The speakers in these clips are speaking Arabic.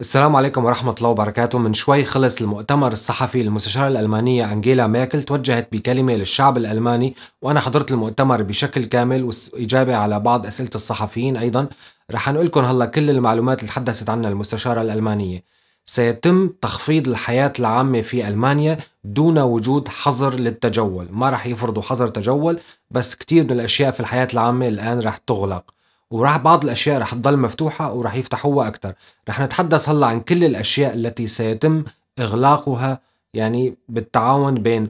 السلام عليكم ورحمة الله وبركاته من شوي خلص المؤتمر الصحفي للمستشارة الألمانية أنجيلا ميركل توجهت بكلمة للشعب الألماني وأنا حضرت المؤتمر بشكل كامل وإجابة على بعض أسئلة الصحفيين أيضا رح نقول لكم هلا كل المعلومات اللي تحدثت عنها المستشارة الألمانية سيتم تخفيض الحياة العامة في ألمانيا دون وجود حظر للتجول ما رح يفرضوا حظر تجول بس كتير من الأشياء في الحياة العامة الآن رح تغلق وراح بعض الاشياء رح تضل مفتوحه وراح يفتحوها اكثر رح نتحدث هلا عن كل الاشياء التي سيتم اغلاقها يعني بالتعاون بين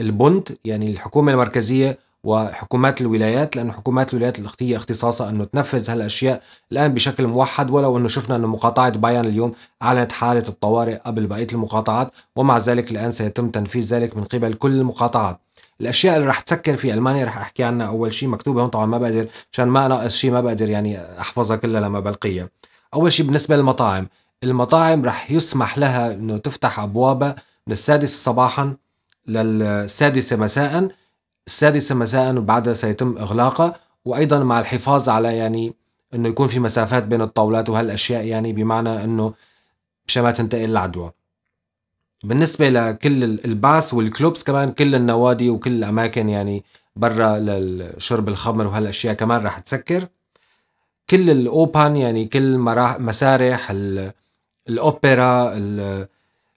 البند يعني الحكومه المركزيه وحكومات الولايات لانه حكومات الولايات الاختيه اختصاصها أنه تنفذ هالأشياء الآن بشكل موحد ولو أنه شفنا أنه مقاطعة بايان اليوم أعلنت حالة الطوارئ قبل بقية المقاطعات ومع ذلك الآن سيتم تنفيذ ذلك من قبل كل المقاطعات الاشياء اللي رح تسكر في المانيا رح احكي عنها اول شيء مكتوبه هون طبعا ما بقدر عشان ما ناقص شيء ما بقدر يعني احفظها كلها لما بلقيها اول شيء بالنسبه للمطاعم المطاعم رح يسمح لها انه تفتح ابوابها من السادسه صباحا للسادسه مساء السادسه مساء وبعدها سيتم اغلاقها وايضا مع الحفاظ على يعني انه يكون في مسافات بين الطاولات وهالاشياء يعني بمعنى انه مشان ما تنتقل العدوى بالنسبه لكل الباس والكلوبس كمان كل النوادي وكل الاماكن يعني برا لشرب الخمر وهالاشياء كمان رح تسكر كل الاوبن يعني كل مسارح الاوبرا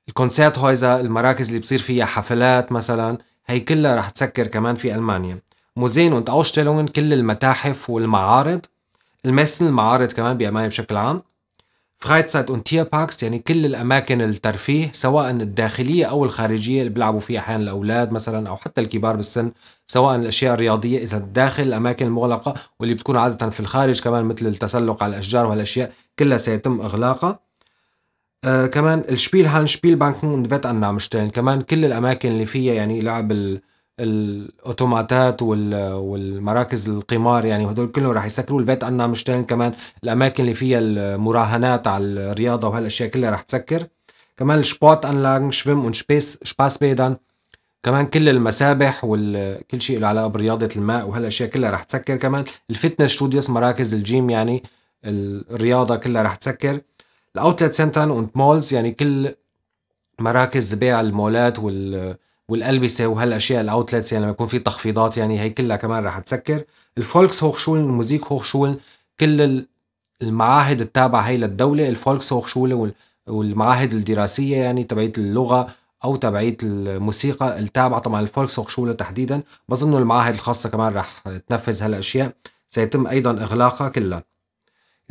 الكونسيرت هويزا المراكز اللي بصير فيها حفلات مثلا هي كلها رح تسكر كمان في المانيا موزين وانت كل المتاحف والمعارض المسن المعارض كمان بالمانيا بشكل عام فرايتسايت اون تير باركس يعني كل الاماكن الترفيه سواء الداخليه او الخارجيه اللي بيلعبوا فيها احيانا الاولاد مثلا او حتى الكبار بالسن سواء الاشياء الرياضيه اذا داخل الاماكن المغلقه واللي بتكون عاده في الخارج كمان مثل التسلق على الاشجار وهالاشياء كلها سيتم اغلاقها آه كمان الشبيل هان شبيل بانكن فيت كمان كل الاماكن اللي فيها يعني لعب الاوتوماتات والمراكز القمار يعني هدول كلهم رح يسكروا البيت عنا مشتين كمان الاماكن اللي فيها المراهنات على الرياضه وهالاشياء كلها رح تسكر كمان الشبوت انلاغن شفيم ونشبيس شباس بيدن كمان كل المسابح وكل شيء له علاقه برياضه الماء وهالاشياء كلها رح تسكر كمان الفتنس ستوديوز مراكز الجيم يعني الرياضه كلها رح تسكر الاوتلت سنتر ومولز يعني كل مراكز بيع المولات وال والالبسه وهالاشياء الاوتلتس يعني لما يكون في تخفيضات يعني هي كلها كمان رح تسكر الفولكس هوخشول الموزيك هوخشول كل المعاهد التابعه هي للدوله الفولكس هوخشول والمعاهد الدراسيه يعني تبعيه اللغه او تبعيه الموسيقى التابعه طبعا الفولكس هوخشول تحديدا بظن المعاهد الخاصه كمان رح تنفذ هالاشياء سيتم ايضا اغلاقها كلها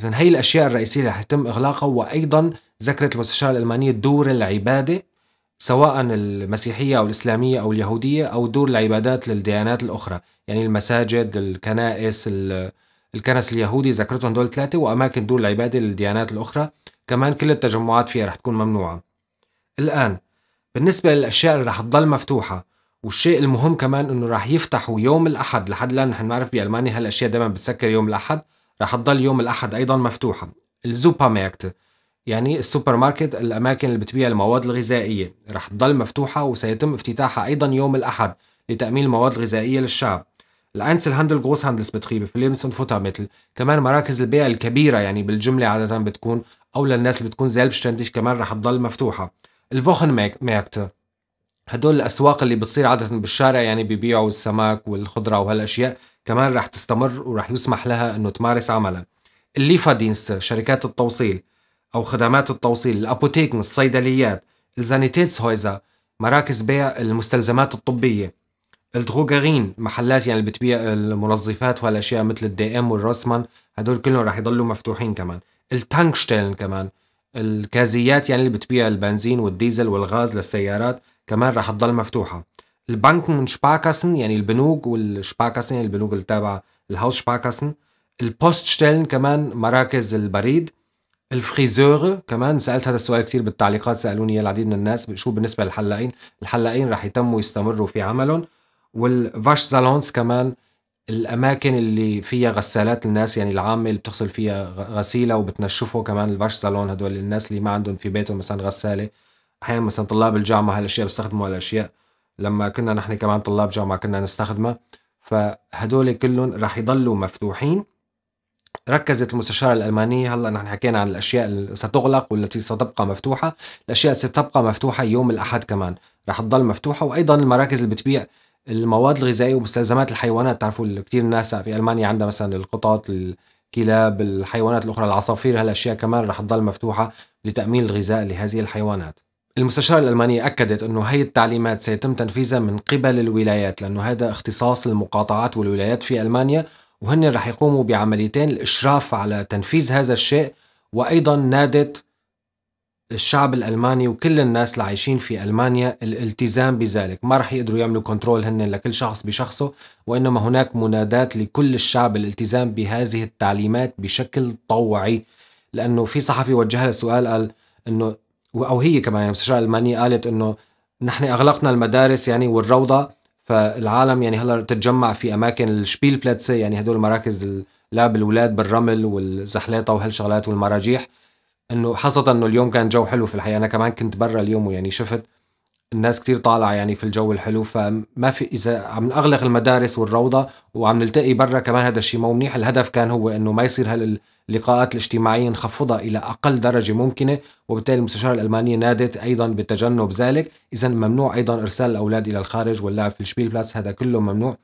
اذا هي الاشياء الرئيسيه رح يتم اغلاقها وايضا ذكرت المستشاره الالمانيه دور العباده سواء المسيحية أو الإسلامية أو اليهودية أو دور العبادات للديانات الأخرى يعني المساجد الكنائس الكنس اليهودي ذكرتهم دول ثلاثة وأماكن دور العبادة للديانات الأخرى كمان كل التجمعات فيها رح تكون ممنوعة الآن بالنسبة للأشياء اللي رح تضل مفتوحة والشيء المهم كمان انه رح يفتحوا يوم الاحد لحد الان نحن نعرف بالمانيا هالاشياء دائما بتسكر يوم الاحد رح تضل يوم الاحد ايضا مفتوحه الزوبا ميكت يعني السوبر ماركت الأماكن اللي بتبيع المواد الغذائية رح تضل مفتوحة وسيتم افتتاحها أيضا يوم الأحد لتأمين المواد الغذائية للشعب الأنسل هاندل جروس بتخيبه بتخيب فيلمس فوتا مثل كمان مراكز البيع الكبيرة يعني بالجملة عادة بتكون أو للناس اللي بتكون زالبشتندش كمان رح تضل مفتوحة الفوخن ماكت هدول الأسواق اللي بتصير عادة بالشارع يعني بيبيعوا السمك والخضرة وهالأشياء كمان رح تستمر ورح يسمح لها أنه تمارس عملها الليفا دينست شركات التوصيل أو خدمات التوصيل الأبوتيكن الصيدليات الزانيتيتس هويزا مراكز بيع المستلزمات الطبية الدروغارين محلات يعني اللي بتبيع المنظفات والأشياء مثل الدي ام والروسمان هدول كلهم رح يضلوا مفتوحين كمان التانكشتيلن كمان الكازيات يعني اللي بتبيع البنزين والديزل والغاز للسيارات كمان رح تضل مفتوحه البنكن شباكاسن يعني البنوك والشباكاسن يعني البنوك التابعة تابعه الهاوس شباكاسن البوستشتيلن كمان مراكز البريد الفريزور كمان سالت هذا السؤال كثير بالتعليقات سالوني العديد من الناس شو بالنسبه للحلاقين الحلاقين رح يتموا يستمروا في عملهم والفاش زالونس كمان الاماكن اللي فيها غسالات الناس يعني العامه اللي بتغسل فيها غسيله وبتنشفه كمان الفاش صالون هدول الناس اللي ما عندهم في بيتهم مثلا غساله احيانا مثلا طلاب الجامعه هالاشياء بيستخدموا هالاشياء لما كنا نحن كمان طلاب جامعه كنا نستخدمها فهدول كلهم رح يضلوا مفتوحين ركزت المستشارة الألمانية هلا نحن حكينا عن الأشياء اللي ستغلق والتي ستبقى مفتوحة الأشياء ستبقى مفتوحة يوم الأحد كمان رح تضل مفتوحة وأيضا المراكز اللي بتبيع المواد الغذائية ومستلزمات الحيوانات تعرفوا كثير ناس في ألمانيا عندها مثلا القطط الكلاب الحيوانات الأخرى العصافير هالأشياء كمان رح تضل مفتوحة لتأمين الغذاء لهذه الحيوانات المستشارة الألمانية أكدت أنه هي التعليمات سيتم تنفيذها من قبل الولايات لأنه هذا اختصاص المقاطعات والولايات في ألمانيا وهن رح يقوموا بعمليتين الإشراف على تنفيذ هذا الشيء وأيضا نادت الشعب الألماني وكل الناس اللي عايشين في ألمانيا الالتزام بذلك ما رح يقدروا يعملوا كنترول هن لكل شخص بشخصه وإنما هناك منادات لكل الشعب الالتزام بهذه التعليمات بشكل طوعي لأنه في صحفي وجه لها سؤال قال إنه أو هي كمان مستشارة ألمانية قالت إنه نحن أغلقنا المدارس يعني والروضة فالعالم يعني هلا تتجمع في اماكن الشبيل بلاتس يعني هدول مراكز لعب الاولاد بالرمل والزحليطه وهالشغلات والمراجيح انه خاصه انه اليوم كان جو حلو في الحقيقه انا كمان كنت برا اليوم ويعني شفت الناس كتير طالعة يعني في الجو الحلو فما في إذا عم نغلق المدارس والروضة وعم نلتقي برا كمان هذا الشيء مو منيح الهدف كان هو إنه ما يصير هاللقاءات الاجتماعية نخفضها إلى أقل درجة ممكنة وبالتالي المستشارة الألمانية نادت أيضا بتجنب ذلك إذا ممنوع أيضا إرسال الأولاد إلى الخارج واللعب في الشبيل بلاتس هذا كله ممنوع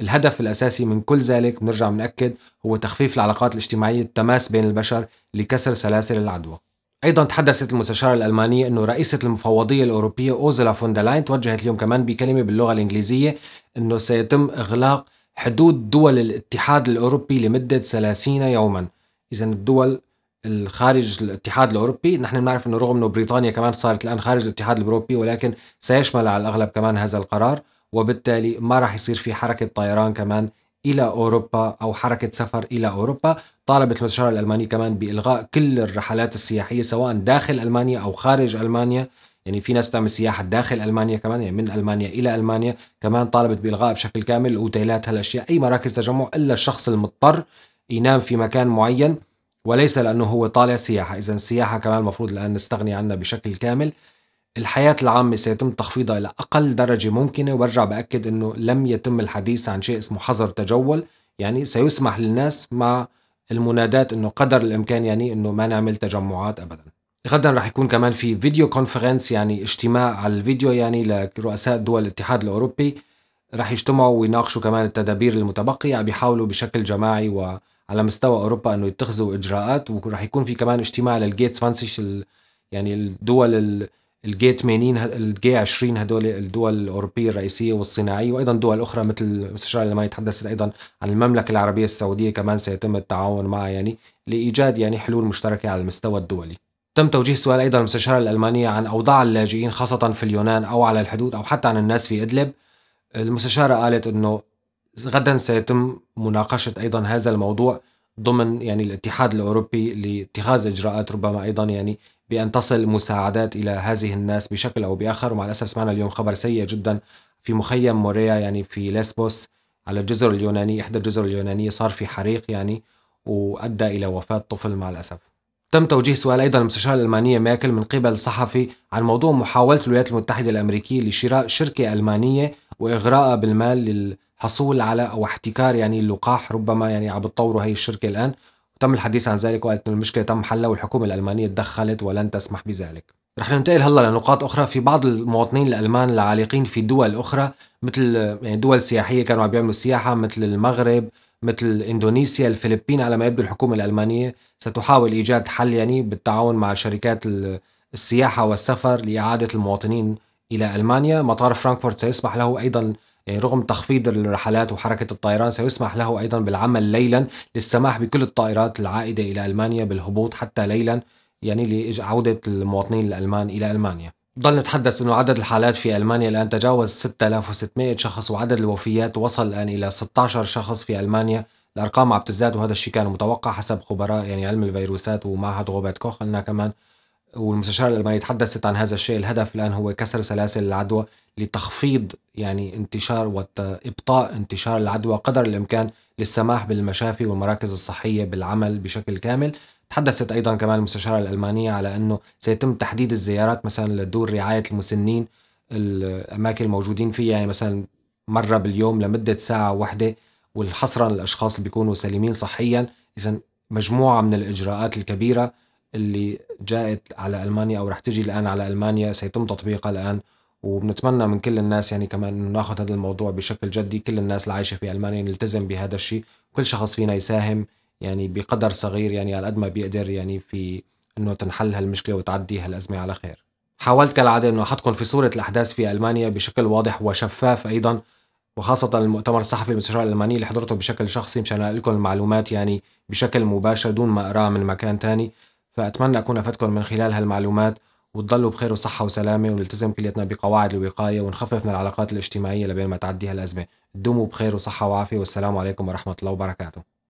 الهدف الأساسي من كل ذلك بنرجع بنأكد هو تخفيف العلاقات الاجتماعية التماس بين البشر لكسر سلاسل العدوى ايضا تحدثت المستشاره الالمانيه انه رئيسه المفوضيه الاوروبيه اوزلا فوندلاين توجهت اليوم كمان بكلمه باللغه الانجليزيه انه سيتم اغلاق حدود دول الاتحاد الاوروبي لمده 30 يوما اذا الدول الخارج الاتحاد الاوروبي نحن بنعرف انه رغم انه بريطانيا كمان صارت الان خارج الاتحاد الاوروبي ولكن سيشمل على الاغلب كمان هذا القرار وبالتالي ما راح يصير في حركه طيران كمان الى اوروبا او حركه سفر الى اوروبا، طالبت الوزاره الالمانيه كمان بالغاء كل الرحلات السياحيه سواء داخل المانيا او خارج المانيا، يعني في ناس بتعمل سياحه داخل المانيا كمان يعني من المانيا الى المانيا، كمان طالبت بالغاء بشكل كامل الاوتيلات هالاشياء، اي مراكز تجمع الا الشخص المضطر ينام في مكان معين وليس لانه هو طالع سياحه، اذا السياحه كمان المفروض الان نستغني عنها بشكل كامل. الحياة العامة سيتم تخفيضها إلى أقل درجة ممكنة وبرجع بأكد أنه لم يتم الحديث عن شيء اسمه حظر تجول يعني سيسمح للناس مع المنادات أنه قدر الإمكان يعني أنه ما نعمل تجمعات أبدا غدا رح يكون كمان في فيديو كونفرنس يعني اجتماع على الفيديو يعني لرؤساء دول الاتحاد الأوروبي رح يجتمعوا ويناقشوا كمان التدابير المتبقية بيحاولوا بشكل جماعي وعلى مستوى أوروبا أنه يتخذوا إجراءات ورح يكون في كمان اجتماع للجيتس فانسيش يعني الدول الجي 80 الجي 20 هدول الدول الاوروبيه الرئيسيه والصناعيه وايضا دول اخرى مثل الاستشاره الالمانيه تحدثت ايضا عن المملكه العربيه السعوديه كمان سيتم التعاون معها يعني لايجاد يعني حلول مشتركه على المستوى الدولي. تم توجيه سؤال ايضا المستشاره الالمانيه عن اوضاع اللاجئين خاصه في اليونان او على الحدود او حتى عن الناس في ادلب. المستشاره قالت انه غدا سيتم مناقشه ايضا هذا الموضوع ضمن يعني الاتحاد الاوروبي لاتخاذ اجراءات ربما ايضا يعني بأن تصل مساعدات إلى هذه الناس بشكل أو بآخر ومع الأسف سمعنا اليوم خبر سيء جدا في مخيم موريا يعني في ليسبوس على الجزر اليونانية إحدى الجزر اليونانية صار في حريق يعني وأدى إلى وفاة طفل مع الأسف تم توجيه سؤال أيضا المستشارة الألمانية ماكل من قبل صحفي عن موضوع محاولة الولايات المتحدة الأمريكية لشراء شركة ألمانية وإغراءها بالمال للحصول على أو احتكار يعني اللقاح ربما يعني عم بتطوروا هي الشركة الآن تم الحديث عن ذلك وقالت أن المشكلة تم حلها والحكومة الألمانية تدخلت ولن تسمح بذلك رح ننتقل هلا لنقاط اخرى في بعض المواطنين الالمان العالقين في دول اخرى مثل يعني دول سياحيه كانوا عم بيعملوا سياحه مثل المغرب مثل اندونيسيا الفلبين على ما يبدو الحكومه الالمانيه ستحاول ايجاد حل يعني بالتعاون مع شركات السياحه والسفر لاعاده المواطنين الى المانيا مطار فرانكفورت سيصبح له ايضا يعني رغم تخفيض الرحلات وحركة الطيران سيسمح له أيضا بالعمل ليلا للسماح بكل الطائرات العائدة إلى ألمانيا بالهبوط حتى ليلا يعني لعودة المواطنين الألمان إلى ألمانيا ضل نتحدث أنه عدد الحالات في ألمانيا الآن تجاوز 6600 شخص وعدد الوفيات وصل الآن إلى 16 شخص في ألمانيا الأرقام عم تزداد وهذا الشيء كان متوقع حسب خبراء يعني علم الفيروسات ومعهد غوبرت كوخ قلنا كمان والمستشارة الألمانية تحدثت عن هذا الشيء الهدف الآن هو كسر سلاسل العدوى لتخفيض يعني انتشار وإبطاء انتشار العدوى قدر الإمكان للسماح بالمشافي والمراكز الصحية بالعمل بشكل كامل تحدثت أيضا كمان المستشارة الألمانية على أنه سيتم تحديد الزيارات مثلا لدور رعاية المسنين الأماكن الموجودين فيها يعني مثلا مرة باليوم لمدة ساعة واحدة والحصرا للأشخاص اللي بيكونوا سليمين صحيا إذا مجموعة من الإجراءات الكبيرة اللي جاءت على المانيا او رح تجي الان على المانيا سيتم تطبيقها الان وبنتمنى من كل الناس يعني كمان انه ناخذ هذا الموضوع بشكل جدي كل الناس اللي عايشه في المانيا نلتزم بهذا الشيء كل شخص فينا يساهم يعني بقدر صغير يعني على قد ما بيقدر يعني في انه تنحل هالمشكله وتعدي هالازمه على خير حاولت كالعاده انه احطكم في صوره الاحداث في المانيا بشكل واضح وشفاف ايضا وخاصة المؤتمر الصحفي المستشار الألماني اللي حضرته بشكل شخصي مشان أقول لكم المعلومات يعني بشكل مباشر دون ما أقراها من مكان تاني فأتمنى أكون أفدتكم من خلال هالمعلومات وتضلوا بخير وصحة وسلامة ونلتزم كلنا بقواعد الوقاية ونخفف من العلاقات الاجتماعية لبين ما تعدي هالأزمة دوموا بخير وصحة وعافية والسلام عليكم ورحمة الله وبركاته